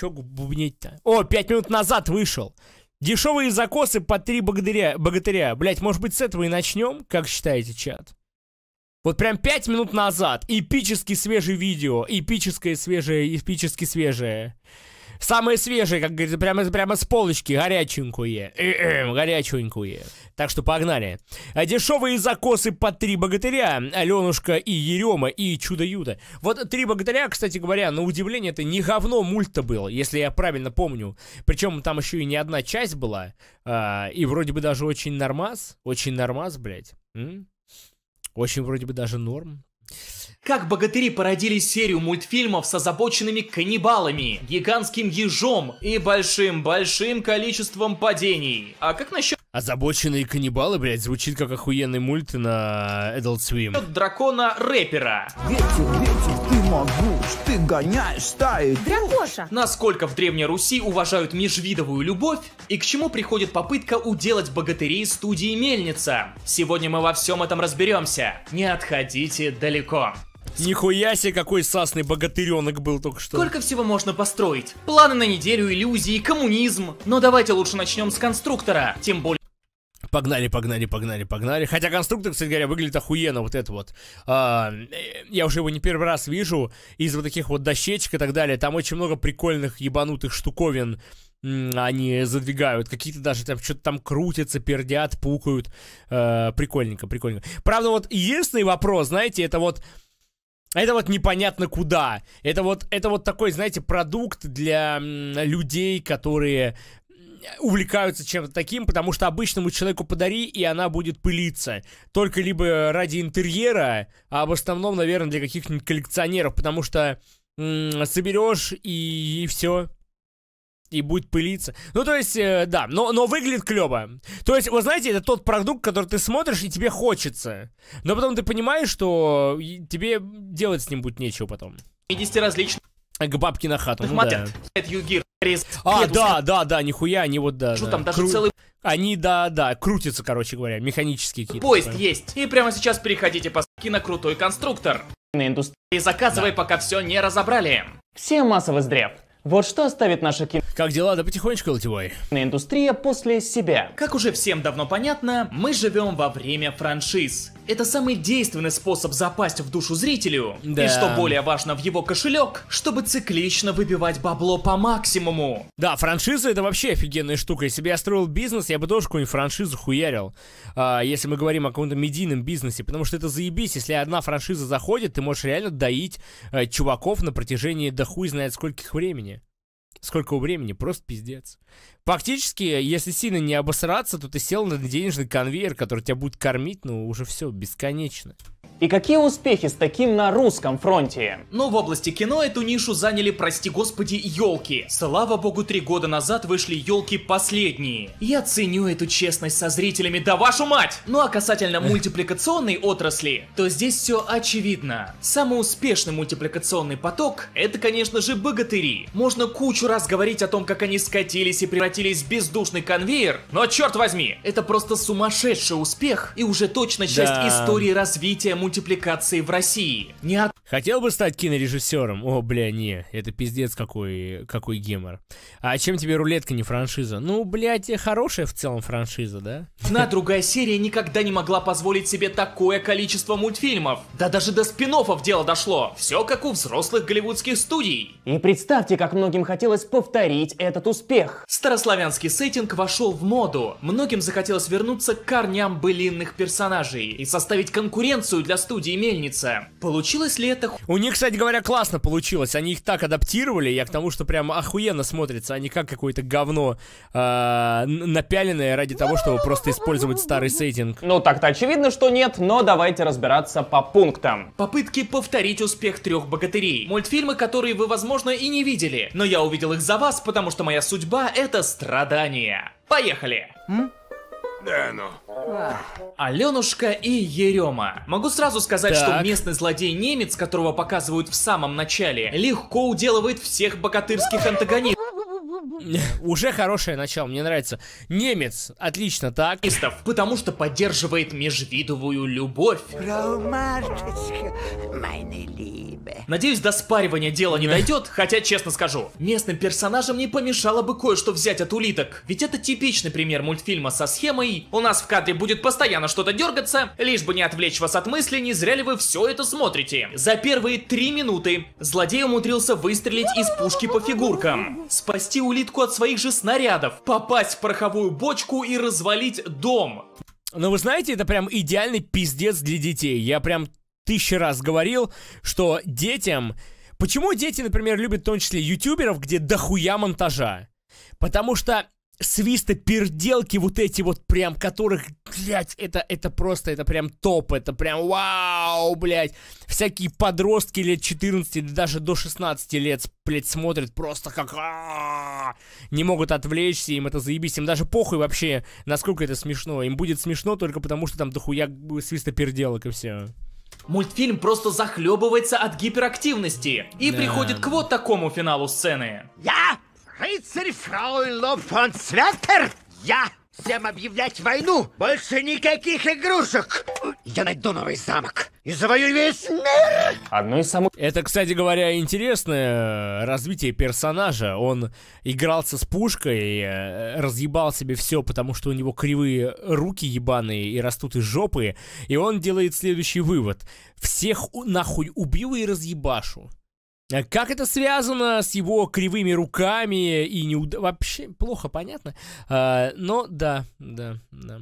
Чё бубнить-то? О, пять минут назад вышел. Дешевые закосы по три богатыря. богатыря. Блять, может быть, с этого и начнем? Как считаете, чат? Вот прям пять минут назад. Эпически свежее видео. Эпическое свежее, эпически свежее. Самые свежие, как говорится, прямо, прямо с полочки, горяченькие. горяченькие. Так что погнали. Э, дешевые закосы по три богатыря. Аленушка и Ерема и Чудо-Юдо. Вот три богатыря, кстати говоря, на удивление, это не говно мульта был, если я правильно помню. Причем там еще и не одна часть была. А, и вроде бы даже очень нормас. Очень нормас, блядь. М? Очень вроде бы даже норм. Как богатыри породили серию мультфильмов с озабоченными каннибалами, гигантским ежом и большим-большим количеством падений. А как насчет Озабоченные каннибалы, блядь, звучит как охуенный мульт на Adult Swim. Дракона рэпера. Ветер, ветер, ты могуч, ты гоняешь стаи. Дракоша. Насколько в Древней Руси уважают межвидовую любовь и к чему приходит попытка уделать богатырей студии Мельница. Сегодня мы во всем этом разберемся. Не отходите далеко. Нихуя себе, какой сасный богатыренок был только что. Сколько всего можно построить? Планы на неделю, иллюзии, коммунизм. Но давайте лучше начнем с конструктора. Тем более... Погнали, погнали, погнали, погнали. Хотя конструктор, кстати говоря, выглядит охуенно, вот это вот. А, э, я уже его не первый раз вижу. Из вот таких вот дощечек и так далее. Там очень много прикольных ебанутых штуковин они задвигают. Какие-то даже там что-то там крутятся, пердят, пукают. Э, прикольненько, прикольненько. Правда, вот единственный вопрос, знаете, это вот это вот непонятно куда. Это вот, это вот такой, знаете, продукт для людей, которые увлекаются чем-то таким, потому что обычному человеку подари, и она будет пылиться. Только либо ради интерьера, а в основном, наверное, для каких-нибудь коллекционеров, потому что соберешь и, и все и будет пылиться. Ну, то есть, э, да, но, но выглядит клево. То есть, вы знаете, это тот продукт, который ты смотришь, и тебе хочется. Но потом ты понимаешь, что э, тебе делать с ним будет нечего потом. 50 различных. К бабке на хату. Ну, да. а, да, да, да, нихуя, они вот, да. Что да. там, даже Кру... целый... Они, да, да, крутятся, короче говоря, механические какие-то. Поезд типа. есть. И прямо сейчас переходите по на крутой конструктор. На индустрии заказывай, да. пока все не разобрали. Все массовый сдрев. Вот что оставит наша кино... Как дела? Да потихонечку, На ...индустрия после себя. Как уже всем давно понятно, мы живем во время франшиз. Это самый действенный способ запасть в душу зрителю. Да. И что более важно, в его кошелек, чтобы циклично выбивать бабло по максимуму. Да, франшиза это вообще офигенная штука. Если бы я строил бизнес, я бы тоже какую-нибудь франшизу хуярил. А, если мы говорим о каком-то медийном бизнесе. Потому что это заебись. Если одна франшиза заходит, ты можешь реально доить а, чуваков на протяжении до хуй знает скольких времени. Сколько у времени, просто пиздец. Фактически, если сильно не обосраться, то ты сел на денежный конвейер, который тебя будет кормить, ну, уже все, бесконечно. И какие успехи с таким на русском фронте? Но в области кино эту нишу заняли, прости господи, елки. Слава богу, три года назад вышли елки последние. Я ценю эту честность со зрителями, да вашу мать! Ну а касательно мультипликационной отрасли, то здесь все очевидно. Самый успешный мультипликационный поток, это, конечно же, богатыри. Можно кучу раз говорить о том, как они скатились и превратились превратились в бездушный конвейер, но черт возьми, это просто сумасшедший успех и уже точно часть да. истории развития мультипликации в России. Не от... Хотел бы стать кинорежиссером? О, бля, не, это пиздец какой, какой гемор. А чем тебе рулетка не франшиза? Ну, блядь, хорошая в целом франшиза, да? На другая серия никогда не могла позволить себе такое количество мультфильмов. Да даже до спин дело дошло. Все как у взрослых голливудских студий. И представьте, как многим хотелось повторить этот успех. Старос старославянский сеттинг вошел в моду. Многим захотелось вернуться к корням былинных персонажей и составить конкуренцию для студии Мельница. Получилось ли это? У них, кстати говоря, классно получилось. Они их так адаптировали, я к тому, что прям охуенно смотрится, а не как какое-то говно а, напяленное ради того, чтобы просто использовать старый сеттинг. Ну так-то очевидно, что нет, но давайте разбираться по пунктам. Попытки повторить успех трех богатырей. Мультфильмы, которые вы, возможно, и не видели, но я увидел их за вас, потому что моя судьба — это страдания. Поехали! М? Да ну. А. Аленушка и Ерема. Могу сразу сказать, так. что местный злодей-немец, которого показывают в самом начале, легко уделывает всех богатырских антагонистов. Уже хорошее начало, мне нравится. Немец, отлично, так. потому что поддерживает межвидовую любовь. Надеюсь, до спаривания дело не дойдет, хотя, честно скажу, местным персонажам не помешало бы кое-что взять от улиток. Ведь это типичный пример мультфильма со схемой. У нас в кадре будет постоянно что-то дергаться, лишь бы не отвлечь вас от мыслей, не зря ли вы все это смотрите. За первые три минуты злодей умудрился выстрелить из пушки по фигуркам, спасти у улитку от своих же снарядов, попасть в пороховую бочку и развалить дом. Но ну, вы знаете, это прям идеальный пиздец для детей. Я прям тысячи раз говорил, что детям... Почему дети, например, любят в том числе ютуберов, где дохуя монтажа? Потому что свиста перделки вот эти вот прям, которых, блядь, это, это просто, это прям топ, это прям вау, блядь. Всякие подростки лет 14, даже до 16 лет, блядь, смотрят просто как... не могут отвлечься, им это заебись, им даже похуй вообще, насколько это смешно. Им будет смешно только потому, что там дохуя э, свиста перделок и все. Мультфильм просто захлебывается от гиперактивности и да. приходит к вот такому финалу сцены. Я Рыцарь Фрауло фон Святер, я всем объявлять войну! Больше никаких игрушек! Я найду новый замок и завоюю весь мир! Одно из самых... Это, кстати говоря, интересное э, развитие персонажа. Он игрался с пушкой, э, разъебал себе все, потому что у него кривые руки ебаные и растут из жопы. И он делает следующий вывод. Всех нахуй убил и разъебашу. Э, как это связано с его кривыми руками и неуд... Вообще плохо понятно. А, но да, да, да.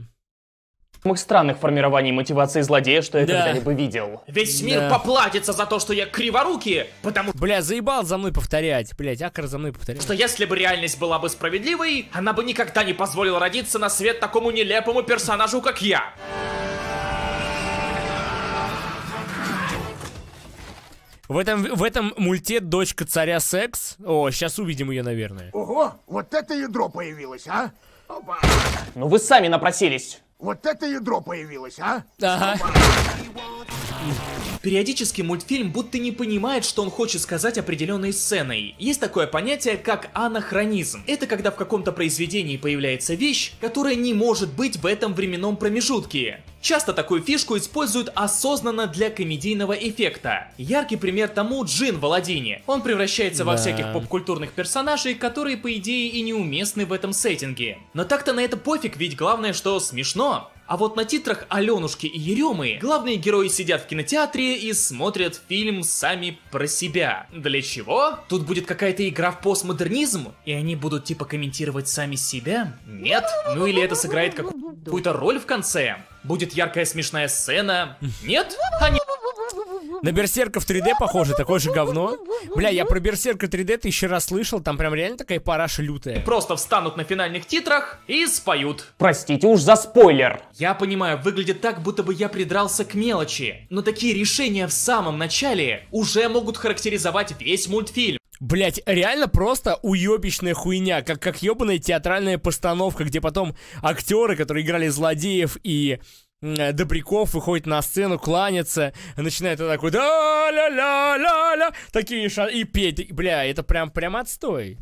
Самых странных формирований мотивации злодея, что я да. когда-либо видел. Весь мир да. поплатится за то, что я криворукий, потому... Бля, заебал за мной повторять, блядь, Акар за мной повторять. Что если бы реальность была бы справедливой, она бы никогда не позволила родиться на свет такому нелепому персонажу, как я. В этом, в этом мульте дочка царя секс. О, сейчас увидим ее, наверное. Ого, вот это ядро появилось, а? Опа. Ну вы сами напросились. Вот это ядро появилось, а? Ага. Опа. Периодически мультфильм будто не понимает, что он хочет сказать определенной сценой. Есть такое понятие, как анахронизм. Это когда в каком-то произведении появляется вещь, которая не может быть в этом временном промежутке. Часто такую фишку используют осознанно для комедийного эффекта. Яркий пример тому Джин в Аладдине. Он превращается да. во всяких попкультурных персонажей, которые, по идее, и неуместны в этом сеттинге. Но так-то на это пофиг, ведь главное, что смешно. А вот на титрах Аленушки и Еремы главные герои сидят в кинотеатре и смотрят фильм сами про себя. Для чего? Тут будет какая-то игра в постмодернизм? И они будут типа комментировать сами себя? Нет? Ну или это сыграет какую-то роль в конце? Будет яркая смешная сцена? Нет? Они а на Берсерка в 3D похоже, такое же говно. Бля, я про Берсерка 3D ты еще раз слышал, там прям реально такая параша лютая. Просто встанут на финальных титрах и споют. Простите уж за спойлер. Я понимаю, выглядит так, будто бы я придрался к мелочи. Но такие решения в самом начале уже могут характеризовать весь мультфильм. Блять, реально просто уебищная хуйня, как, как ебаная театральная постановка, где потом актеры, которые играли злодеев и Э, Добряков выходит на сцену, кланяется, начинает вот такой да ля ля ля ля такие ша и петь. Бля, это прям прям отстой.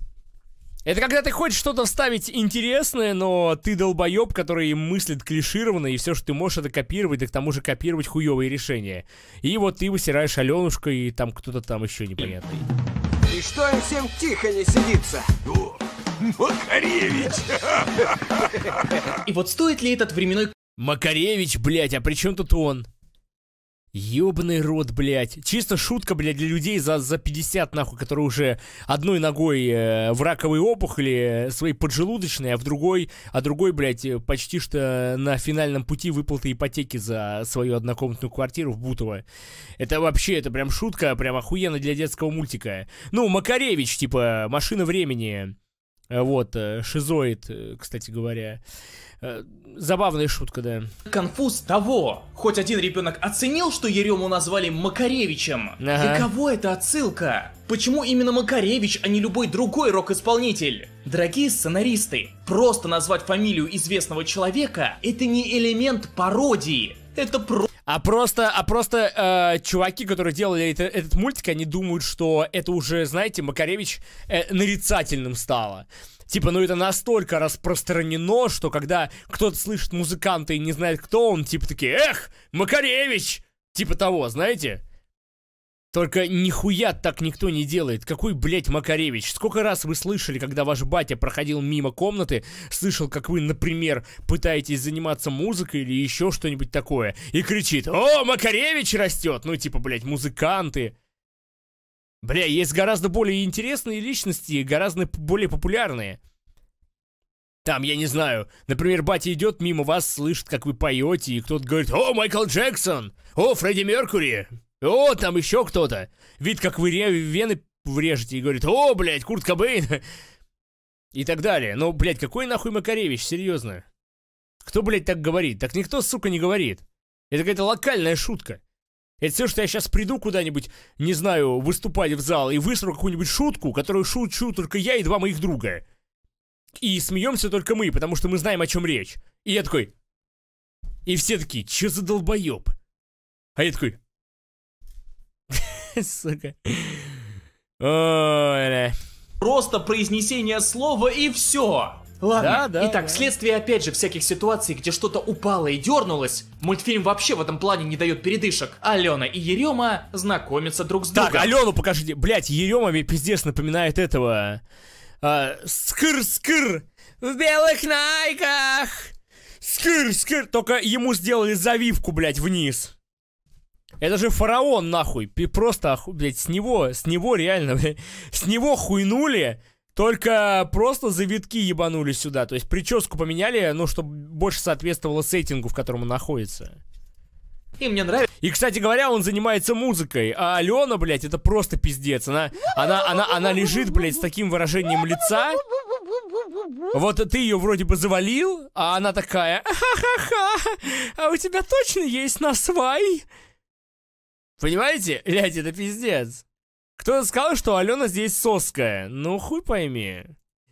Это когда ты хочешь что-то вставить интересное, но ты долбоеб, который мыслит клишированно, и все, что ты можешь, это копировать, да к тому же копировать хуевые решения. И вот ты высираешь Аленушка, и там кто-то там еще непонятный. И что им всем тихо не сидится? Макаревич! И вот стоит ли этот временной Макаревич, блядь, а при чем тут он? Ёбаный рот, блядь. Чисто шутка, блядь, для людей за, за 50, нахуй, которые уже одной ногой э, в раковой опухоли э, своей поджелудочной, а в другой, а другой, блядь, э, почти что на финальном пути выплаты ипотеки за свою однокомнатную квартиру в Бутово. Это вообще, это прям шутка, прям охуенно для детского мультика. Ну, Макаревич, типа, машина времени. Э, вот, шизоид, кстати говоря. Э, забавная шутка, да. Конфуз того. Хоть один ребенок оценил, что Ерему назвали Макаревичем. Ага. кого это отсылка? Почему именно Макаревич, а не любой другой рок-исполнитель? Дорогие сценаристы, просто назвать фамилию известного человека – это не элемент пародии. Это про... А просто, а просто э, чуваки, которые делали это, этот мультик, они думают, что это уже, знаете, Макаревич э, нарицательным стало. Типа, ну это настолько распространено, что когда кто-то слышит музыканта и не знает, кто он, типа такие, эх, Макаревич! Типа того, знаете? Только нихуя так никто не делает. Какой, блядь, Макаревич? Сколько раз вы слышали, когда ваш батя проходил мимо комнаты, слышал, как вы, например, пытаетесь заниматься музыкой или еще что-нибудь такое, и кричит «О, Макаревич растет!» Ну, типа, блядь, музыканты. Бля, есть гораздо более интересные личности, гораздо более популярные. Там, я не знаю, например, батя идет мимо вас, слышит, как вы поете, и кто-то говорит «О, Майкл Джексон! О, Фредди Меркури!» О, там еще кто-то. Вид, как вы вены врежете и говорит, о, блядь, Курт Кобейн. И так далее. Ну, блядь, какой нахуй Макаревич, серьезно. Кто, блядь, так говорит? Так никто, сука, не говорит. Это какая-то локальная шутка. Это все, что я сейчас приду куда-нибудь, не знаю, выступать в зал и высру какую-нибудь шутку, которую шучу только я и два моих друга. И смеемся только мы, потому что мы знаем, о чем речь. И я такой... И все такие, че за долбоеб? А я такой, Сука. Ой, Просто произнесение слова и все. Ладно. Да, да, Итак, да. вследствие опять же всяких ситуаций, где что-то упало и дернулось, мультфильм вообще в этом плане не дает передышек. Алена и Ерема знакомятся друг с так, другом. Так, Алену покажите. Блять, Ерема мне пиздец напоминает этого. А, скыр В белых найках! Скыр-скыр! Только ему сделали завивку, блять, вниз. Это же фараон, нахуй. Просто, блядь, с него, с него реально, блядь, с него хуйнули, только просто завитки ебанули сюда. То есть прическу поменяли, ну, чтобы больше соответствовало сеттингу, в котором он находится. И мне нравится. И, кстати говоря, он занимается музыкой. А Алена, блядь, это просто пиздец. Она, она, она, она лежит, блядь, с таким выражением лица. Вот ты ее вроде бы завалил, а она такая, ха-ха-ха, а у тебя точно есть на свай? Понимаете? Блядь, это пиздец. Кто сказал, что Алена здесь соская? Ну хуй пойми.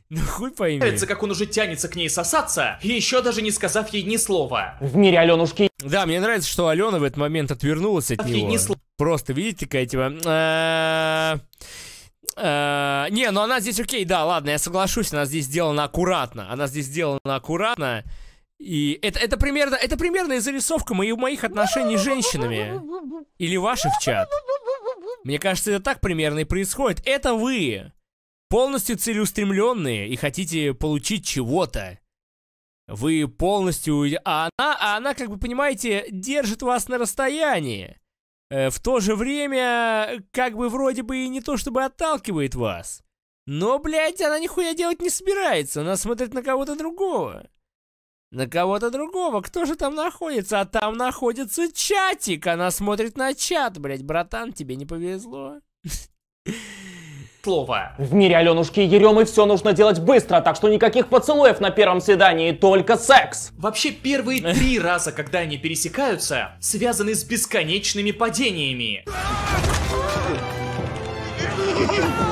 Ну хуй пойми. Нравится, как он уже тянется к ней сосаться, и еще даже не сказав ей ни слова. В мире Аленушки. Да, мне нравится, что Алена в этот момент отвернулась от него. Не Просто, видите, какая типа... «Э, э, не, ну она здесь окей, да, ладно, я соглашусь, она здесь сделана аккуратно. Она здесь сделана аккуратно. И это, это примерно, это примерная зарисовка моих, моих отношений с женщинами. Или ваших чат. Мне кажется, это так примерно и происходит. Это вы полностью целеустремленные и хотите получить чего-то. Вы полностью... А она, а она, как вы понимаете, держит вас на расстоянии. Э, в то же время, как бы вроде бы и не то чтобы отталкивает вас. Но, блядь, она нихуя делать не собирается, она смотрит на кого-то другого на кого-то другого. Кто же там находится? А там находится чатик. Она смотрит на чат, блядь. Братан, тебе не повезло. Слово. В мире Аленушки и Еремы все нужно делать быстро, так что никаких поцелуев на первом свидании, только секс. Вообще первые три раза, когда они пересекаются, связаны с бесконечными падениями.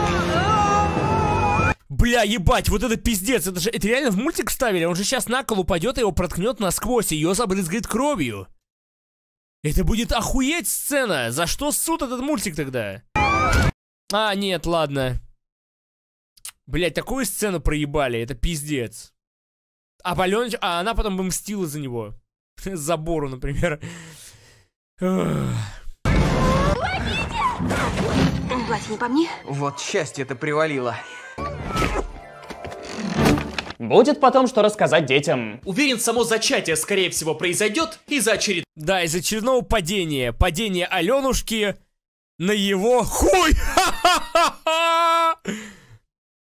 бля, ебать, вот это пиздец, это же это реально в мультик ставили, он же сейчас на кол упадет и его проткнет насквозь, и ее забрызгает кровью. Это будет охуеть сцена, за что суд этот мультик тогда? А, нет, ладно. Блять, такую сцену проебали, это пиздец. А Балёныч, а она потом бы мстила за него. Забору, например. Помогите! не по мне? Вот счастье это привалило. Будет потом что рассказать детям. Уверен, само зачатие, скорее всего, произойдет из-за очередного... Да, из очередного падения. Падение Аленушки на его хуй!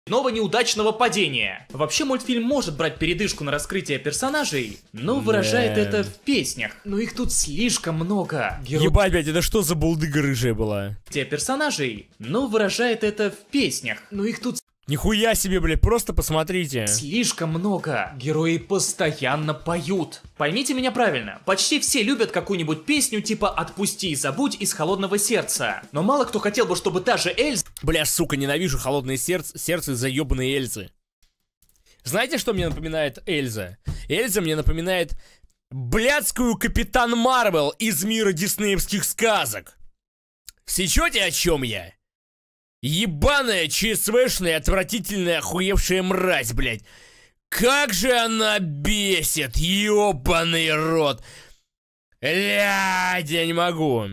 Нового неудачного падения. Вообще мультфильм может брать передышку на раскрытие персонажей, но выражает Нет. это в песнях. Но их тут слишком много. Геро... Ебать, блядь, это что за булдыга рыжая была? Те персонажей, но выражает это в песнях. Но их тут Нихуя себе, блядь, просто посмотрите. Слишком много. Герои постоянно поют. Поймите меня правильно, почти все любят какую-нибудь песню типа «Отпусти и забудь» из «Холодного сердца». Но мало кто хотел бы, чтобы та же Эльза... Бля, сука, ненавижу «Холодное сердце», сердце заебанные Эльзы. Знаете, что мне напоминает Эльза? Эльза мне напоминает блядскую Капитан Марвел из мира диснеевских сказок. Сечете, о чем я? Ебаная, ЧСВшная, отвратительная, охуевшая мразь, блядь. Как же она бесит, ебаный рот. Блядь, я не могу.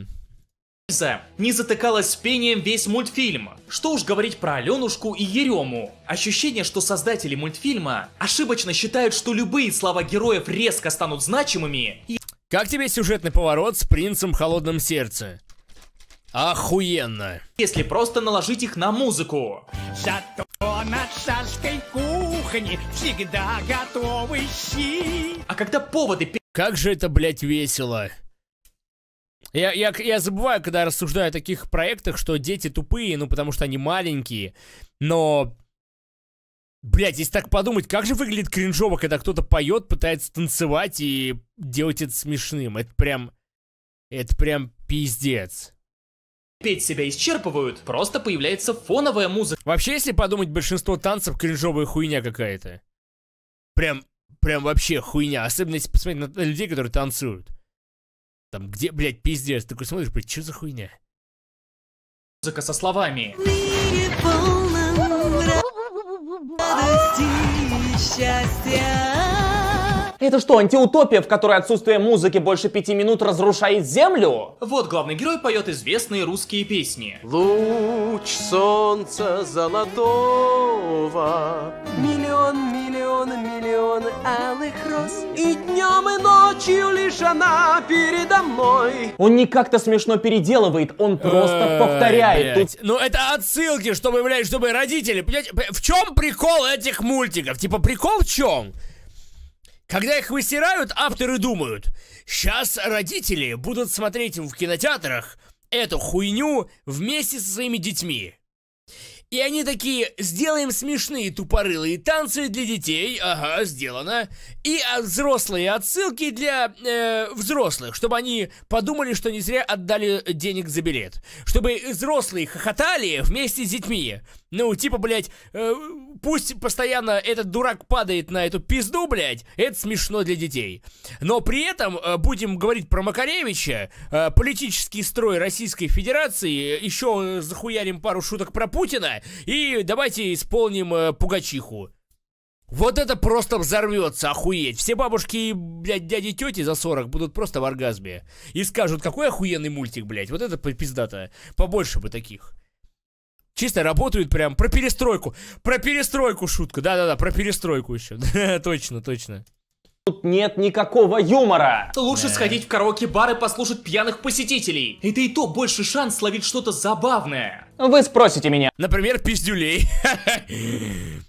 не затыкалась с пением весь мультфильм. Что уж говорить про Аленушку и Ерему. Ощущение, что создатели мультфильма ошибочно считают, что любые слова героев резко станут значимыми. И... Как тебе сюжетный поворот с принцем в холодном сердце? Охуенно. Если просто наложить их на музыку. Зато на царской кухне всегда готовы щи. А когда поводы... Как же это, блядь, весело. Я, я, я забываю, когда рассуждаю о таких проектах, что дети тупые, ну потому что они маленькие. Но... Блять, если так подумать, как же выглядит кринжово, когда кто-то поет, пытается танцевать и делать это смешным. Это прям... Это прям пиздец петь себя исчерпывают, просто появляется фоновая музыка. Вообще, если подумать, большинство танцев кринжовая хуйня какая-то. Прям, прям вообще хуйня. Особенно если посмотреть на людей, которые танцуют. Там где, блядь, пиздец. Ты такой смотришь, блядь, что за хуйня? Музыка со словами. счастья. Это что, антиутопия, в которой отсутствие музыки больше пяти минут разрушает землю? Вот главный герой поет известные русские песни. Луч солнца золотого, миллион, миллион, миллион алых роз, и днем, и ночью лишь она передо мной. Он не как-то смешно переделывает, он просто повторяет. Блядь. Ну это отсылки, чтобы, блядь, чтобы родители, блядь, в чем прикол этих мультиков? Типа прикол в чем? Когда их выстирают, авторы думают, сейчас родители будут смотреть в кинотеатрах эту хуйню вместе со своими детьми. И они такие, сделаем смешные тупорылые танцы для детей, ага, сделано. И взрослые отсылки для э, взрослых, чтобы они подумали, что не зря отдали денег за билет. Чтобы взрослые хохотали вместе с детьми. Ну, типа, блядь, э, пусть постоянно этот дурак падает на эту пизду, блядь, это смешно для детей. Но при этом, э, будем говорить про Макаревича, э, политический строй Российской Федерации, э, еще захуярим пару шуток про Путина, и давайте исполним Пугачиху. Вот это просто взорвется, охуеть. Все бабушки и, блядь, дяди тети за 40 будут просто в оргазме. И скажут, какой охуенный мультик, блядь. Вот это пиздата. Побольше бы таких. Чисто работают прям про перестройку. Про перестройку шутка. Да-да-да, про перестройку еще. точно, точно. Тут нет никакого юмора. Лучше yeah. Э. сходить в караоке-бар и послушать пьяных посетителей. Это и то больше шанс словить что-то забавное. Вы спросите меня. Например, пиздюлей.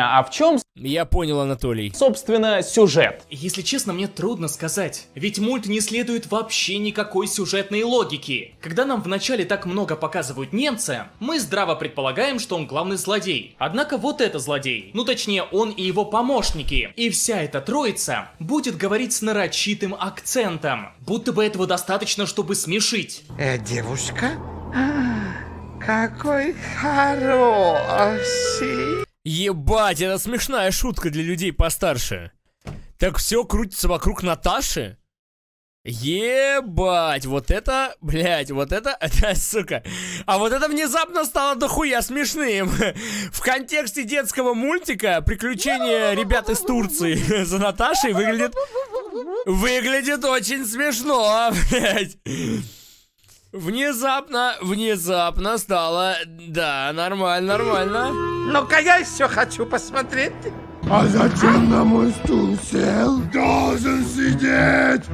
А, а в чем... Я понял, Анатолий. Собственно, сюжет. Если честно, мне трудно сказать. Ведь мульт не следует вообще никакой сюжетной логики. Когда нам вначале так много показывают немца, мы здраво предполагаем, что он главный злодей. Однако вот это злодей. Ну точнее, он и его помощники. И вся эта троица будет говорить с нарочитым акцентом. Будто бы этого достаточно, чтобы смешить. Э, девушка? А, какой хороший. Ебать, это смешная шутка для людей постарше. Так все крутится вокруг Наташи? Ебать, вот это, блядь, вот это, это, сука. А вот это внезапно стало дохуя смешным. В контексте детского мультика приключения ребят из Турции за Наташей выглядит... Выглядит очень смешно, блядь. Внезапно, внезапно стало... Да, нормально, нормально. Ну-ка я все хочу посмотреть. А зачем на мой стул сел? Должен сидеть!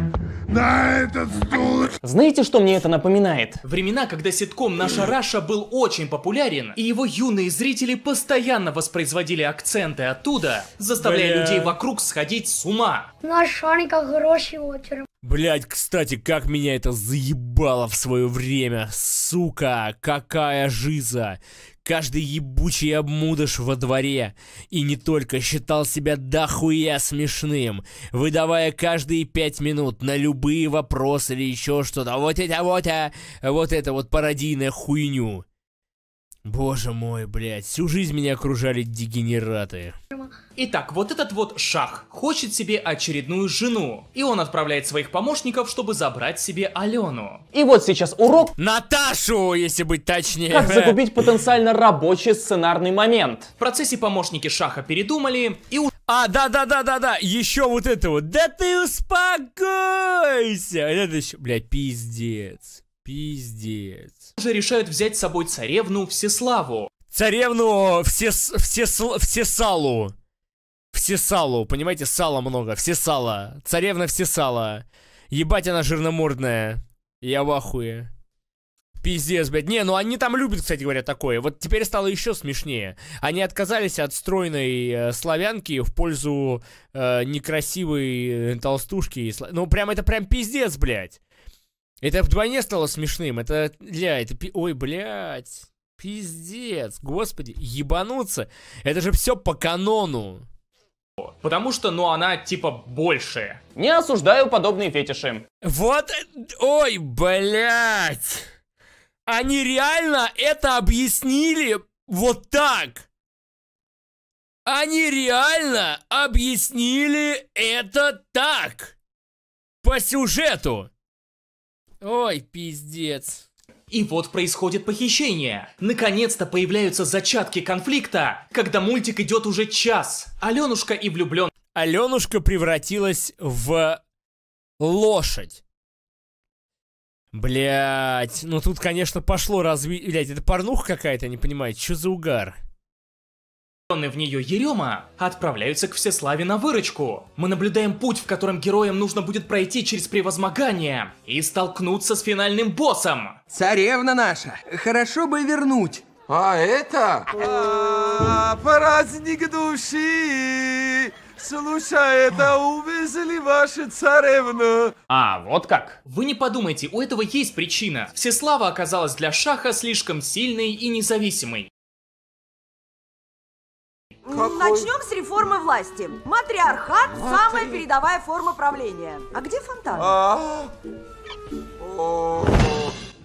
на этот стул. Знаете, что мне это напоминает? Времена, когда ситком «Наша Раша» был очень популярен, и его юные зрители постоянно воспроизводили акценты оттуда, заставляя Бля. людей вокруг сходить с ума. Наша ну, Шарика хороший отер. Блять, кстати, как меня это заебало в свое время. Сука, какая жиза. Каждый ебучий обмудыш во дворе. И не только считал себя дохуя смешным, выдавая каждые пять минут на любые вопросы или еще что-то. Вот это вот, а, вот это вот пародийная хуйню. Боже мой, блядь, всю жизнь меня окружали дегенераты. Итак, вот этот вот Шах хочет себе очередную жену, и он отправляет своих помощников, чтобы забрать себе Алену. И вот сейчас урок... Наташу, если быть точнее. Как закупить потенциально рабочий сценарный момент. В процессе помощники Шаха передумали и... А, да-да-да-да-да, еще вот это вот. Да ты успокойся! Это еще... Блядь, пиздец. Пиздец же решают взять с собой царевну Всеславу. Царевну Всес... Всес... Всесалу. Всесалу, понимаете, сала много, всесала. Царевна Всесала. Ебать она жирномордная. Я в ахуе. Пиздец, блядь. Не, ну они там любят, кстати говоря, такое. Вот теперь стало еще смешнее. Они отказались от стройной э, славянки в пользу э, некрасивой э, толстушки. Ну, прям это прям пиздец, блядь. Это вдвойне стало смешным. Это, бля, это... Ой, блядь. Пиздец, господи, ебануться. Это же все по канону. Потому что, ну, она типа большая. Не осуждаю подобные фетиши. Вот, ой, блядь. Они реально это объяснили вот так. Они реально объяснили это так. По сюжету. Ой, пиздец. И вот происходит похищение. Наконец-то появляются зачатки конфликта, когда мультик идет уже час. Аленушка и влюблен. Аленушка превратилась в лошадь. Блять, ну тут, конечно, пошло разве... Блять, это порнуха какая-то, не понимаю, что за угар? влюбленный в нее Ерема отправляются к Всеславе на выручку. Мы наблюдаем путь, в котором героям нужно будет пройти через превозмогание и столкнуться с финальным боссом. Царевна наша, хорошо бы вернуть. А это? А, праздник души! Слушай, это увезли ваши царевну. А, вот как. Вы не подумайте, у этого есть причина. Всеслава оказалась для Шаха слишком сильной и независимой. Какой? Начнем с реформы власти. Матриархат – самая передовая форма правления. А где фонтан? А?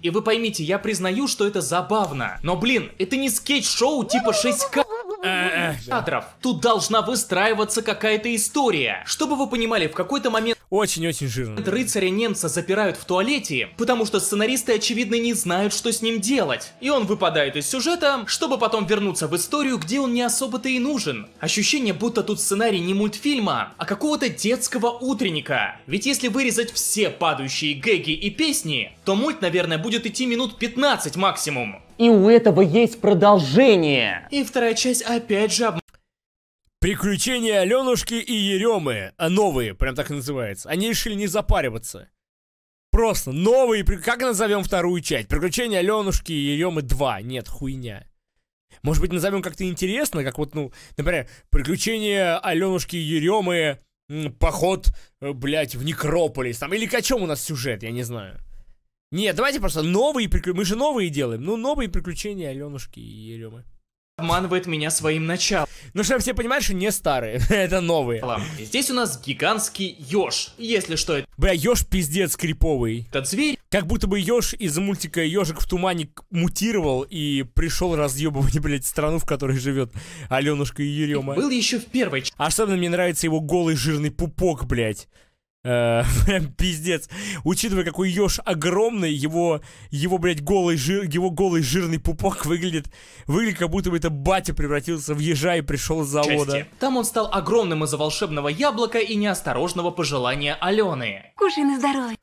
И вы поймите, я признаю, что это забавно. Но, блин, это не скетч-шоу типа 6К. Кадров. Тут должна выстраиваться какая-то история. Чтобы вы понимали, в какой-то момент очень-очень жирно. Рыцаря немца запирают в туалете, потому что сценаристы, очевидно, не знают, что с ним делать. И он выпадает из сюжета, чтобы потом вернуться в историю, где он не особо-то и нужен. Ощущение, будто тут сценарий не мультфильма, а какого-то детского утренника. Ведь если вырезать все падающие гэги и песни, то мульт, наверное, будет идти минут 15 максимум. И у этого есть продолжение. И вторая часть опять же Приключения Аленушки и Еремы. А новые, прям так и называется. Они решили не запариваться. Просто новые... Как назовем вторую часть? Приключения Аленушки и Еремы 2. Нет, хуйня. Может быть, назовем как-то интересно, как вот, ну, например, приключения Аленушки и Еремы, поход, э, блядь, в Некрополис, там, или о чем у нас сюжет, я не знаю. Нет, давайте просто новые приключения. Мы же новые делаем. Ну, новые приключения Аленушки и Еремы. Обманывает меня своим началом. Ну, чтобы все понимали, что не старые, это новые. Ладно. Здесь у нас гигантский еж. Если что, это... Бля, еж пиздец криповый. Это зверь. Как будто бы еж из мультика Ежик в тумане мутировал и пришел разъебывать, блядь, страну, в которой живет Аленушка и Ерема. Был еще в первой. А особенно мне нравится его голый жирный пупок, блядь. Э, прям пиздец. Учитывая, какой еж огромный, его, его, блядь, голый жир, его голый жирный пупок выглядит, выглядит, как будто бы это батя превратился в ежа и пришел с завода. Части. Там он стал огромным из-за волшебного яблока и неосторожного пожелания Алены. Кушай на здоровье.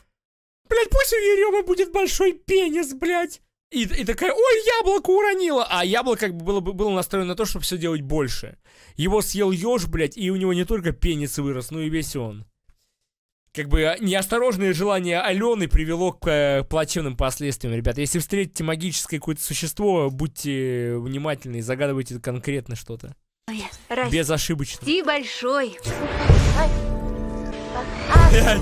Блядь, пусть у Ерема будет большой пенис, блядь. И, и такая, ой, яблоко уронила! А яблоко как бы было, было настроено на то, чтобы все делать больше. Его съел еж, блядь, и у него не только пенис вырос, но и весь он как бы а, неосторожное желание Алены привело к э, плачевным последствиям, ребята. Если встретите магическое какое-то существо, будьте внимательны и загадывайте конкретно что-то. Безошибочно. Ты большой. Опять.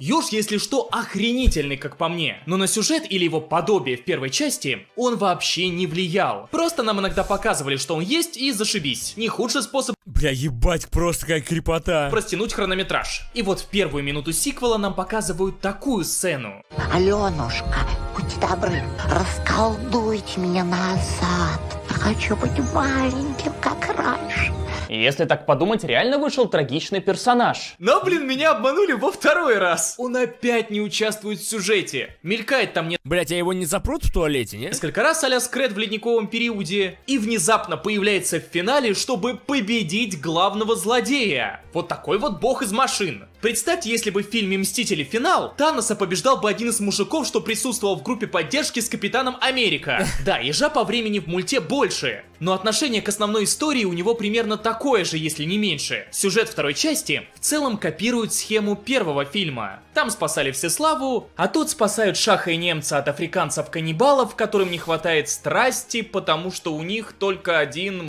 Ёж, если что, охренительный, как по мне. Но на сюжет или его подобие в первой части он вообще не влиял. Просто нам иногда показывали, что он есть, и зашибись. Не худший способ... Бля, ебать, просто как крепота. Простянуть хронометраж. И вот в первую минуту сиквела нам показывают такую сцену. Алёнушка, будьте добры, расколдуйте меня назад. Хочу быть маленьким, как раньше если так подумать, реально вышел трагичный персонаж. Но, блин, меня обманули во второй раз. Он опять не участвует в сюжете. Мелькает там не... Блять, а его не запрут в туалете, не? Несколько раз Аляс Кред в ледниковом периоде и внезапно появляется в финале, чтобы победить главного злодея. Вот такой вот бог из машин. Представьте, если бы в фильме «Мстители. Финал» Таноса побеждал бы один из мужиков, что присутствовал в группе поддержки с Капитаном Америка. Да, ежа по времени в мульте больше. Но отношение к основной истории у него примерно такое же, если не меньше. Сюжет второй части в целом копирует схему первого фильма. Там спасали все славу, а тут спасают шаха и немца от африканцев-каннибалов, которым не хватает страсти, потому что у них только один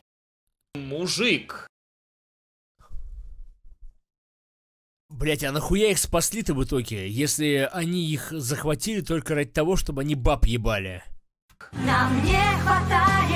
мужик. Блять, а нахуя их спасли-то в итоге, если они их захватили только ради того, чтобы они баб ебали? Нам не хватает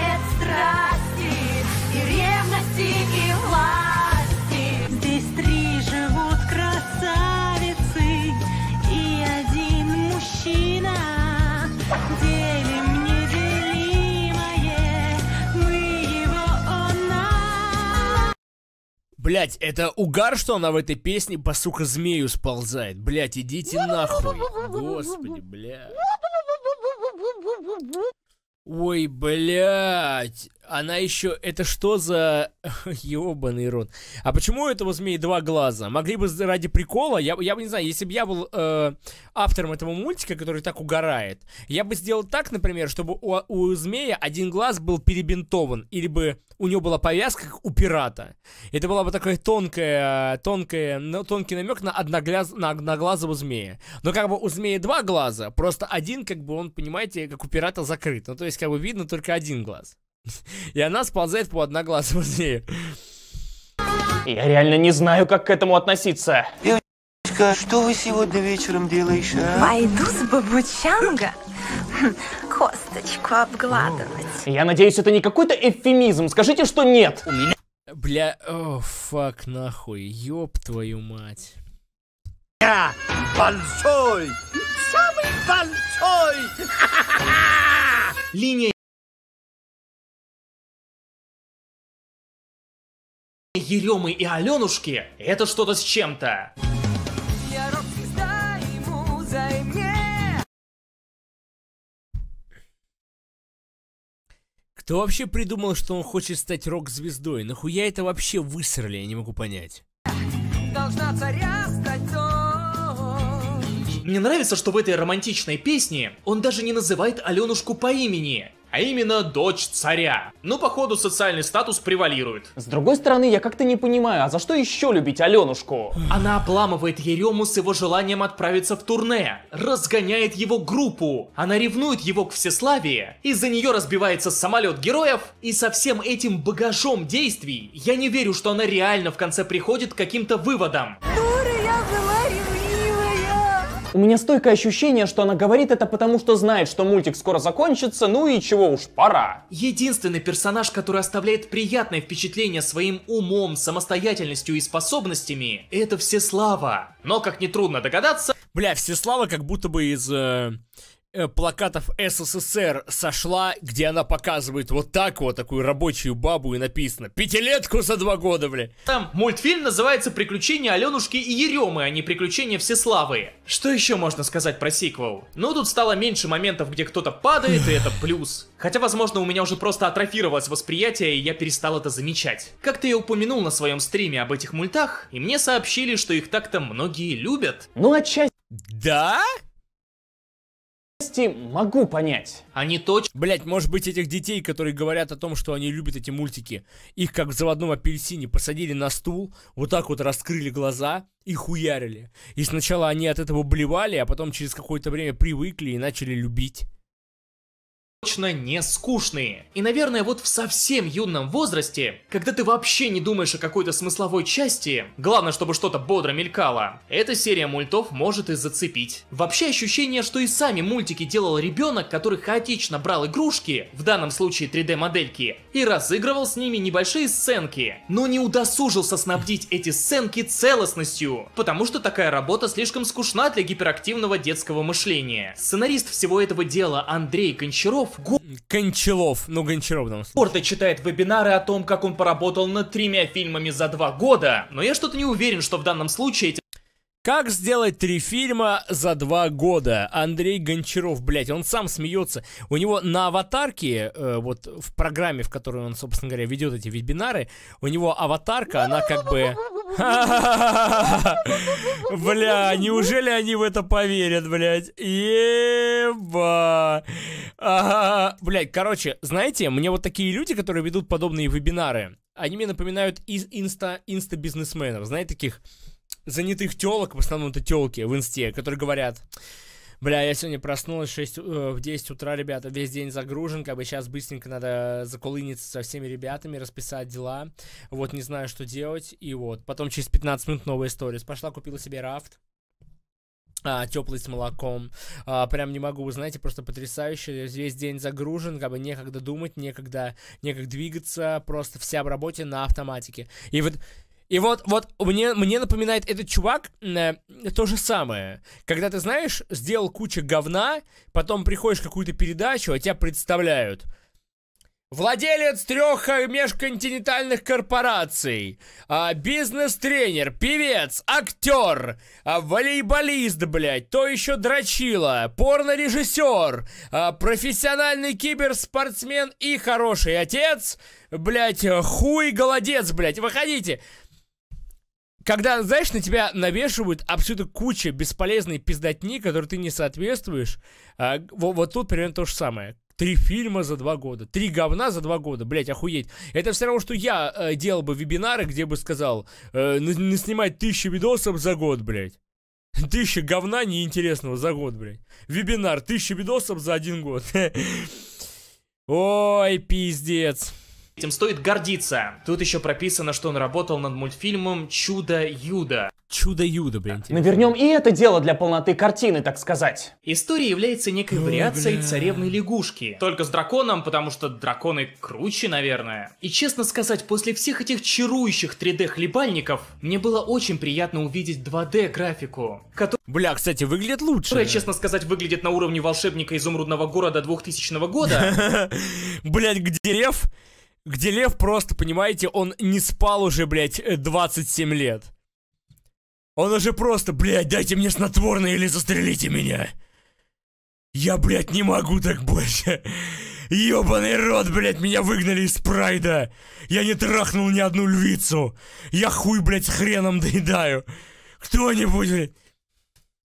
Блять, это угар, что она в этой песне по, сука, змею сползает. Блять, идите нахуй. Господи, блядь. Ой, блядь. Она еще... Это что за... Ёбаный рот. А почему у этого змеи два глаза? Могли бы ради прикола... Я, я бы не знаю, если бы я был э, автором этого мультика, который так угорает, я бы сделал так, например, чтобы у, у змея один глаз был перебинтован, или бы у него была повязка, как у пирата. Это была бы такая тонкая... тонкая ну, тонкий намек на, одногляз, на одноглазого змея. Но как бы у змея два глаза, просто один, как бы он, понимаете, как у пирата закрыт. Ну, то есть, как бы видно только один глаз. И она сползает по одноглазому змею. Я реально не знаю, как к этому относиться. Девочка, что вы сегодня вечером делаешь, а? Пойду с Бабучанга косточку обгладывать. Я надеюсь, это не какой-то эвфемизм. Скажите, что нет. Бля, о, фак нахуй, ёб твою мать. Я большой, самый большой. Линия Еремы и Аленушки — это что-то с чем-то. Кто вообще придумал, что он хочет стать рок-звездой? Нахуя это вообще высрали, я не могу понять. Должна царя стать Мне нравится, что в этой романтичной песне он даже не называет Аленушку по имени а именно дочь царя. Ну походу социальный статус превалирует. С другой стороны, я как-то не понимаю, а за что еще любить Аленушку? Она обламывает Ерему с его желанием отправиться в турне, разгоняет его группу, она ревнует его к всеславии, из-за нее разбивается самолет героев, и со всем этим багажом действий я не верю, что она реально в конце приходит к каким-то выводам. Ну у меня стойкое ощущение, что она говорит это потому, что знает, что мультик скоро закончится, ну и чего уж, пора. Единственный персонаж, который оставляет приятное впечатление своим умом, самостоятельностью и способностями, это Всеслава. Но, как нетрудно догадаться... Бля, Всеслава как будто бы из... Э Э, плакатов СССР сошла, где она показывает вот так вот такую рабочую бабу и написано «Пятилетку за два года, бля!» Там мультфильм называется «Приключения Аленушки и Еремы», а не «Приключения Всеславы». Что еще можно сказать про сиквел? Ну, тут стало меньше моментов, где кто-то падает, и это плюс. Хотя, возможно, у меня уже просто атрофировалось восприятие, и я перестал это замечать. Как-то я упомянул на своем стриме об этих мультах, и мне сообщили, что их так-то многие любят. Ну, отчасти... Да? части могу понять. Они а точно... Блять, может быть этих детей, которые говорят о том, что они любят эти мультики, их как в заводном апельсине посадили на стул, вот так вот раскрыли глаза и хуярили. И сначала они от этого блевали, а потом через какое-то время привыкли и начали любить точно не скучные. И, наверное, вот в совсем юном возрасте, когда ты вообще не думаешь о какой-то смысловой части, главное, чтобы что-то бодро мелькало, эта серия мультов может и зацепить. Вообще ощущение, что и сами мультики делал ребенок, который хаотично брал игрушки, в данном случае 3D-модельки, и разыгрывал с ними небольшие сценки, но не удосужился снабдить эти сценки целостностью, потому что такая работа слишком скучна для гиперактивного детского мышления. Сценарист всего этого дела Андрей Гончаров Гончаров... ну Гончаров там. Гордо читает вебинары о том, как он поработал над тремя фильмами за два года, но я что-то не уверен, что в данном случае эти как сделать три фильма за два года? Андрей Гончаров, блядь, он сам смеется. У него на аватарке, э, вот в программе, в которой он, собственно говоря, ведет эти вебинары, у него аватарка, она как бы... Бля, неужели они в это поверят, блядь? Еба. Блядь, короче, знаете, мне вот такие люди, которые ведут подобные вебинары, они мне напоминают из инста-бизнесменов, знаете, таких занятых телок, в основном это телки в инсте, которые говорят, Бля, я сегодня проснулась 6, э, в 10 утра, ребята, весь день загружен, как бы сейчас быстренько надо закулыниться со всеми ребятами, расписать дела, вот не знаю, что делать, и вот. Потом через 15 минут новая история. Пошла, купила себе рафт, а, теплый с молоком. А, прям не могу, вы знаете, просто потрясающе. Весь день загружен, как бы некогда думать, некогда, некогда двигаться, просто вся в работе на автоматике. И вот и вот, вот мне, мне напоминает этот чувак э, то же самое. Когда ты, знаешь, сделал кучу говна, потом приходишь в какую-то передачу, а тебя представляют. Владелец трех межконтинентальных корпораций, а, бизнес-тренер, певец, актер, а, волейболист, блядь, то еще дрочила, порнорежиссер, а, профессиональный киберспортсмен и хороший отец, блядь, э, хуй голодец, блядь, выходите. Когда, знаешь, на тебя навешивают абсолютно куча бесполезной пиздотни, которой ты не соответствуешь, а, вот, вот тут примерно то же самое. Три фильма за два года. Три говна за два года. Блять, охуеть. Это все равно, что я э, делал бы вебинары, где бы сказал, э, снимать тысячи видосов за год, блять. Тысяча говна неинтересного за год, блять, Вебинар, тысяча видосов за один год. Ой, пиздец. Этим стоит гордиться. Тут еще прописано, что он работал над мультфильмом «Чудо Юда». Чудо Юда, блин. Навернем и это дело для полноты картины, так сказать. История является некой ну, вариацией бля. царевной лягушки. Только с драконом, потому что драконы круче, наверное. И честно сказать, после всех этих чарующих 3D-хлебальников, мне было очень приятно увидеть 2D-графику, которая... Бля, кстати, выглядит лучше. Которая, честно сказать, выглядит на уровне волшебника изумрудного города 2000 года. Блять, где рев? где Лев просто, понимаете, он не спал уже, блядь, 27 э, лет. Он уже просто, блядь, дайте мне снотворное или застрелите меня. Я, блядь, не могу так больше. Ёбаный рот, блядь, меня выгнали из прайда. Я не трахнул ни одну львицу. Я хуй, блядь, хреном доедаю. Кто-нибудь, блядь.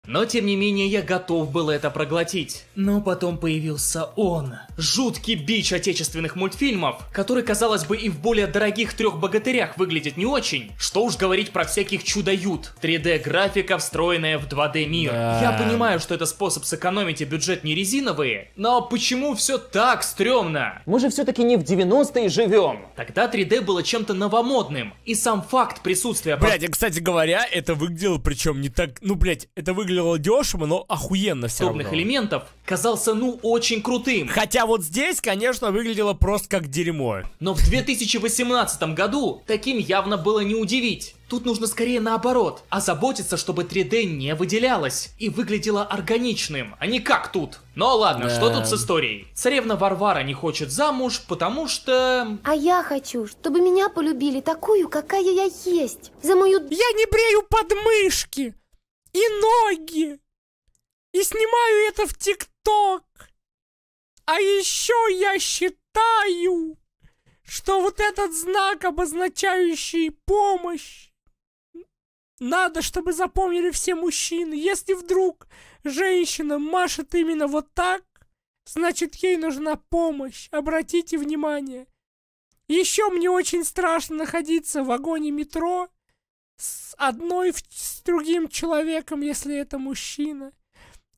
Но тем не менее я готов был это проглотить. Но потом появился он. Жуткий бич отечественных мультфильмов, который, казалось бы, и в более дорогих трех богатырях выглядит не очень. Что уж говорить про всяких чудо-ют. 3D-графика, встроенная в 2D мир. Да. Я понимаю, что это способ сэкономить и бюджет не резиновые, но почему все так стрёмно? Мы же все-таки не в 90-е живем. Тогда 3D было чем-то новомодным. И сам факт присутствия... Блять, кстати говоря, это выглядело причем не так... Ну, блядь, это выглядело выглядело дешево, но охуенно все равно. элементов казался, ну, очень крутым. Хотя вот здесь, конечно, выглядело просто как дерьмо. Но в 2018 году таким явно было не удивить. Тут нужно скорее наоборот, озаботиться, чтобы 3D не выделялось и выглядело органичным, а не как тут. Но ладно, да. что тут с историей? Царевна Варвара не хочет замуж, потому что... А я хочу, чтобы меня полюбили такую, какая я есть. За мою... Я не брею подмышки! и ноги. И снимаю это в ТикТок. А еще я считаю, что вот этот знак, обозначающий помощь, надо, чтобы запомнили все мужчины. Если вдруг женщина машет именно вот так, значит ей нужна помощь. Обратите внимание. Еще мне очень страшно находиться в вагоне метро с одной с другим человеком, если это мужчина.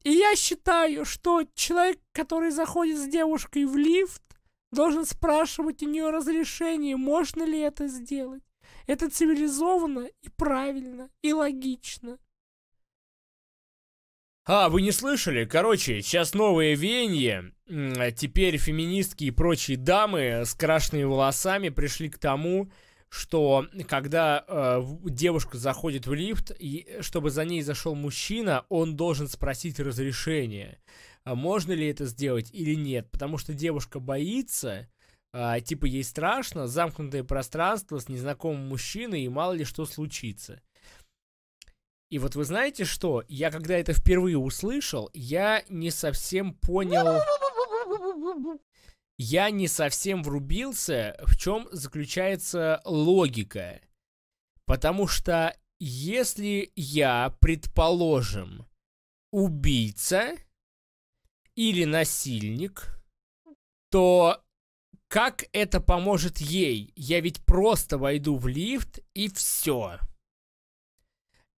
И я считаю, что человек, который заходит с девушкой в лифт, должен спрашивать у нее разрешение, можно ли это сделать. Это цивилизованно и правильно, и логично. А, вы не слышали? Короче, сейчас новые веяние. А теперь феминистки и прочие дамы с крашенными волосами пришли к тому, что когда э, девушка заходит в лифт, и э, чтобы за ней зашел мужчина, он должен спросить разрешение, а можно ли это сделать или нет, потому что девушка боится, э, типа ей страшно, замкнутое пространство с незнакомым мужчиной, и мало ли что случится. И вот вы знаете что? Я когда это впервые услышал, я не совсем понял... я не совсем врубился, в чем заключается логика. Потому что если я, предположим, убийца или насильник, то как это поможет ей? Я ведь просто войду в лифт и все.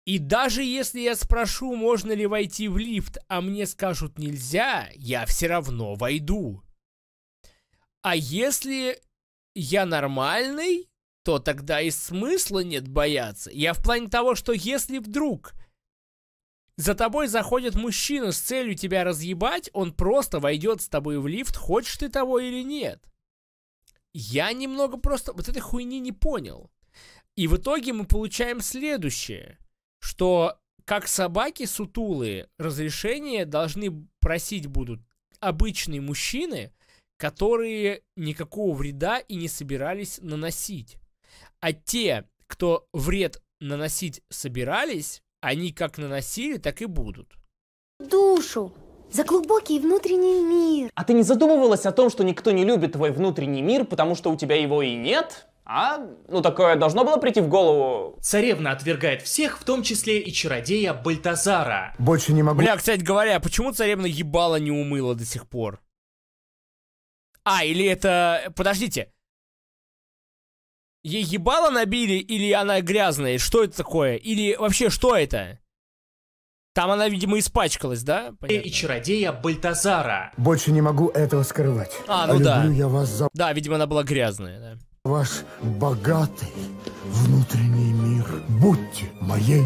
И даже если я спрошу, можно ли войти в лифт, а мне скажут нельзя, я все равно войду. А если я нормальный, то тогда и смысла нет бояться. Я в плане того, что если вдруг за тобой заходит мужчина с целью тебя разъебать, он просто войдет с тобой в лифт, хочешь ты того или нет. Я немного просто вот этой хуйни не понял. И в итоге мы получаем следующее, что как собаки сутулые разрешение должны просить будут обычные мужчины, которые никакого вреда и не собирались наносить. А те, кто вред наносить собирались, они как наносили, так и будут. Душу за глубокий внутренний мир. А ты не задумывалась о том, что никто не любит твой внутренний мир, потому что у тебя его и нет? А? Ну такое должно было прийти в голову. Царевна отвергает всех, в том числе и чародея Бальтазара. Больше не могу. Бля, кстати говоря, а почему царевна ебала не умыла до сих пор? А, или это... Подождите. Ей ебало набили, или она грязная? Что это такое? Или вообще что это? Там она, видимо, испачкалась, да? Понятно. И чародея Бальтазара. Больше не могу этого скрывать. А, ну а да. Люблю я вас за... Да, видимо, она была грязная, да. Ваш богатый внутренний мир. Будьте моей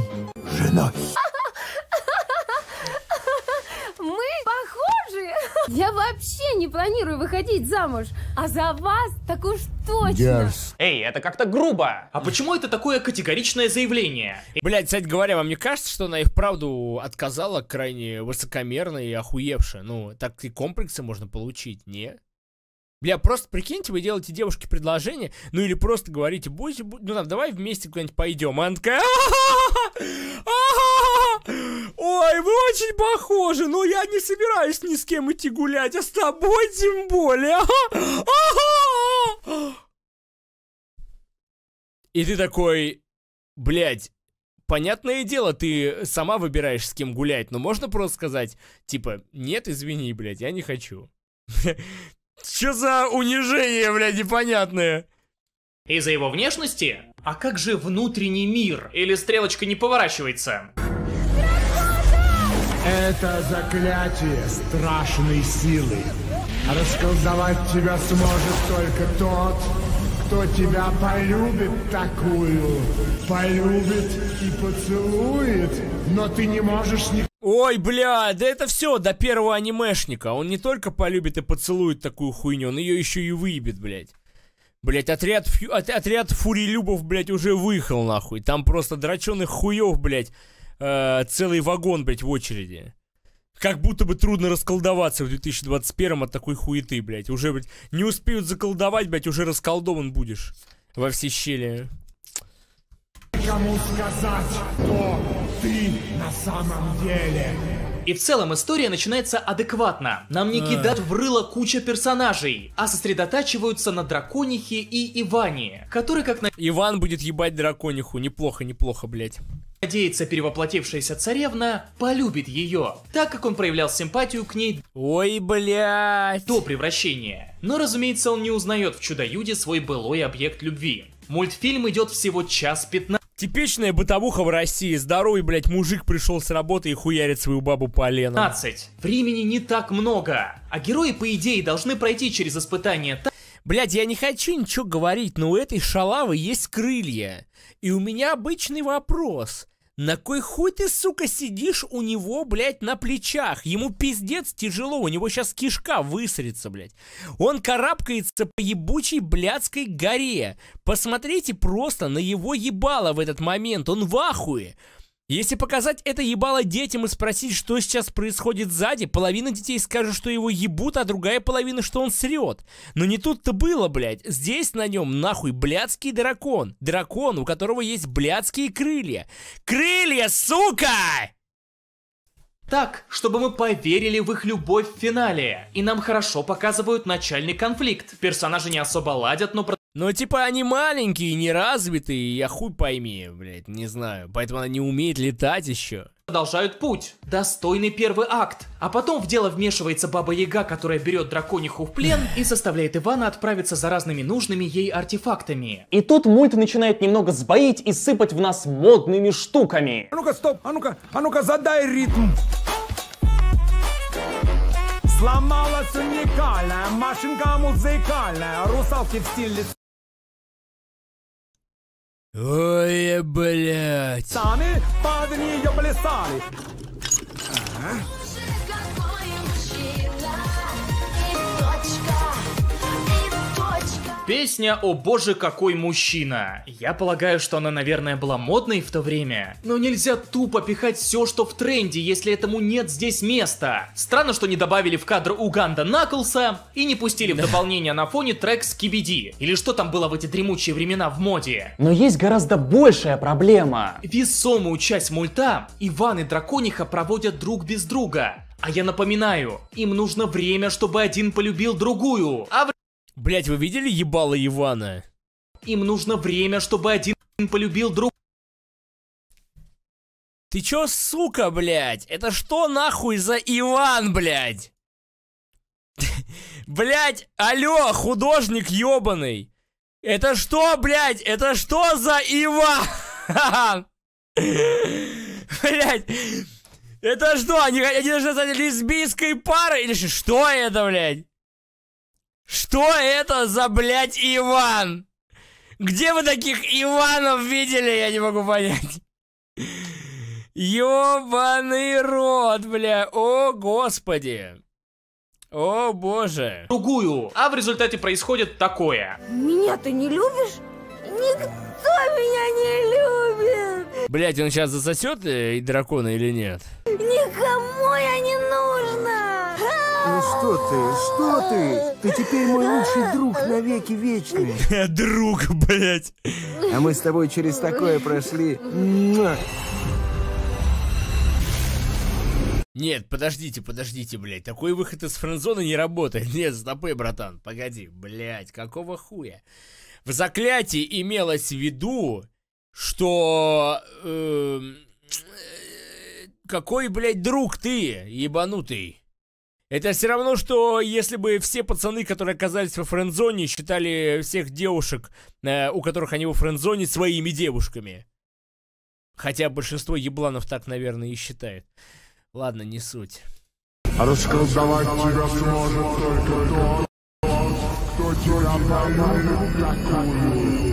женой. Я вообще не планирую выходить замуж, а за вас так уж точно. Yes. Эй, это как-то грубо. А почему это такое категоричное заявление? Блять, кстати говоря, вам не кажется, что она их правду отказала крайне высокомерно и охуевше? Ну, так и комплексы можно получить, не? Бля, просто прикиньте, вы делаете девушке предложение, ну или просто говорите, будь, будь ну там, давай вместе куда-нибудь пойдем. А она такая, Ой, вы очень похожи, но я не собираюсь ни с кем идти гулять, а с тобой тем более. И ты такой, блядь, понятное дело, ты сама выбираешь, с кем гулять, но можно просто сказать, типа, нет, извини, блядь, я не хочу. Че за унижение, блядь, непонятное? Из-за его внешности? А как же внутренний мир? Или стрелочка не поворачивается? Это заклятие страшной силы. Расколдовать тебя сможет только тот, кто тебя полюбит такую. Полюбит и поцелует, но ты не можешь ни... Ой, бля, да это все до первого анимешника. Он не только полюбит и поцелует такую хуйню, он ее еще и выебет, блядь. Блять, отряд, от, отряд фурилюбов, блядь, уже выехал нахуй. Там просто драченых хуев, блядь э, целый вагон, блядь, в очереди. Как будто бы трудно расколдоваться в 2021 от такой хуеты, блядь. Уже, блядь, не успеют заколдовать, блядь, уже расколдован будешь во все щели. Кому сказать, кто ты на самом деле? И в целом история начинается адекватно. Нам не а. кидают в рыло куча персонажей, а сосредотачиваются на драконихе и Иване, который как на... Иван будет ебать дракониху. Неплохо, неплохо, блядь. Надеется, перевоплотившаяся царевна полюбит ее, так как он проявлял симпатию к ней Ой, блядь! до превращения. Но, разумеется, он не узнает в Чудо-Юде свой былой объект любви. Мультфильм идет всего час 15. Типичная бытовуха в России. Здоровый, блядь, мужик пришел с работы и хуярит свою бабу по лену. 15. Времени не так много, а герои, по идее, должны пройти через испытания так, Блять, я не хочу ничего говорить, но у этой шалавы есть крылья. И у меня обычный вопрос. На кой хуй ты, сука, сидишь у него, блядь, на плечах? Ему пиздец тяжело, у него сейчас кишка высрется, блядь. Он карабкается по ебучей блядской горе. Посмотрите просто на его ебало в этот момент, он в ахуе. Если показать это ебало детям и спросить, что сейчас происходит сзади, половина детей скажет, что его ебут, а другая половина, что он срет. Но не тут-то было, блядь. Здесь на нем нахуй блядский дракон. Дракон, у которого есть блядские крылья. Крылья, сука! Так, чтобы мы поверили в их любовь в финале. И нам хорошо показывают начальный конфликт. Персонажи не особо ладят, но но типа они маленькие, неразвитые, я хуй пойми, блядь, не знаю. Поэтому она не умеет летать еще. Продолжают путь. Достойный первый акт. А потом в дело вмешивается Баба Яга, которая берет дракониху в плен и заставляет Ивана отправиться за разными нужными ей артефактами. И тут мульт начинает немного сбоить и сыпать в нас модными штуками. А ну-ка, стоп, а ну-ка, а ну-ка, задай ритм. Сломалась уникальная машинка музыкальная, русалки в стиле Ой, блядь. Сами, падни, ёбли, сами. Ага. Песня «О боже, какой мужчина». Я полагаю, что она, наверное, была модной в то время. Но нельзя тупо пихать все, что в тренде, если этому нет здесь места. Странно, что не добавили в кадр Уганда Наклса и не пустили в дополнение на фоне трек с Кибиди. Или что там было в эти дремучие времена в моде. Но есть гораздо большая проблема. Весомую часть мульта Иван и Дракониха проводят друг без друга. А я напоминаю, им нужно время, чтобы один полюбил другую. А в Блять, вы видели ебало Ивана? Им нужно время, чтобы один полюбил друг. Ты чё, сука, блядь? Это что нахуй за Иван, блядь? блядь, алё, художник ёбаный. Это что, блядь? Это что за Иван? блядь. Это что, они, они даже стать лесбийской парой? Или что это, блядь? Что это за, блядь, Иван? Где вы таких Иванов видели, я не могу понять. Ёбаный рот, бля. О, господи. О, боже. Другую. А в результате происходит такое. Меня ты не любишь? Никто меня не любит. Блять, он сейчас засосет э, и дракона или нет? Никому я не ну что ты, что ты? Ты теперь мой лучший друг на навеки вечный. Друг, блядь. А мы с тобой через такое прошли. Нет, подождите, подождите, блядь, такой выход из френдзоны не работает. Нет, стопы, братан, погоди, блядь, какого хуя? В заклятии имелось в виду, что... Эм, э, какой, блядь, друг ты, ебанутый? Это все равно, что если бы все пацаны, которые оказались во френдзоне, считали всех девушек, э, у которых они во френдзоне, своими девушками. Хотя большинство ебланов так, наверное, и считает. Ладно, не суть. Расколдовать тебя сможет только тот, кто тебя такую.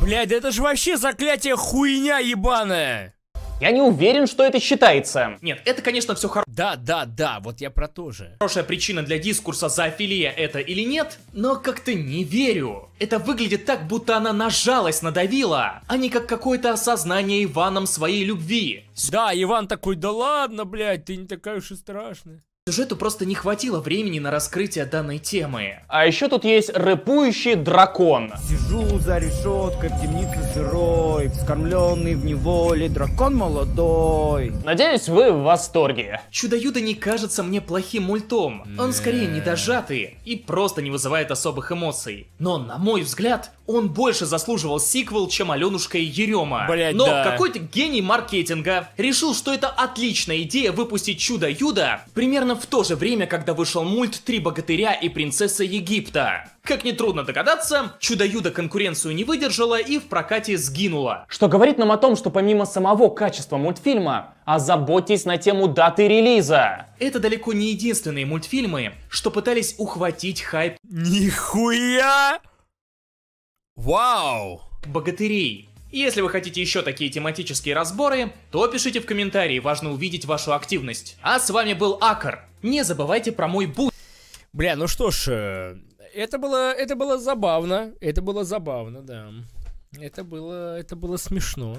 Блядь, это же вообще заклятие хуйня ебаная! Я не уверен, что это считается. Нет, это, конечно, все хорошо. Да, да, да, вот я про то же. Хорошая причина для дискурса, зоофилия это или нет, но как-то не верю. Это выглядит так, будто она нажалась, надавила, а не как какое-то осознание Иваном своей любви. Да, Иван такой, да ладно, блядь, ты не такая уж и страшная. Сюжету просто не хватило времени на раскрытие данной темы. А еще тут есть рэпующий дракон. Сижу за решеткой в темнице сырой, вскормленный в неволе дракон молодой. Надеюсь, вы в восторге. чудо Юда не кажется мне плохим мультом. Он скорее недожатый и просто не вызывает особых эмоций. Но, на мой взгляд, он больше заслуживал сиквел, чем Аленушка и Ерема. Блять, Но да. какой-то гений маркетинга решил, что это отличная идея выпустить чудо Юда примерно примерно в то же время, когда вышел мульт «Три богатыря и принцесса Египта». Как нетрудно догадаться, чудо-юдо конкуренцию не выдержало и в прокате сгинуло. Что говорит нам о том, что помимо самого качества мультфильма, озаботьтесь на тему даты релиза. Это далеко не единственные мультфильмы, что пытались ухватить хайп... Нихуя! Вау! Богатырей если вы хотите еще такие тематические разборы, то пишите в комментарии, важно увидеть вашу активность. А с вами был Акар. Не забывайте про мой бут. Бля, ну что ж, э, это было, это было забавно, это было забавно, да. Это было, это было смешно.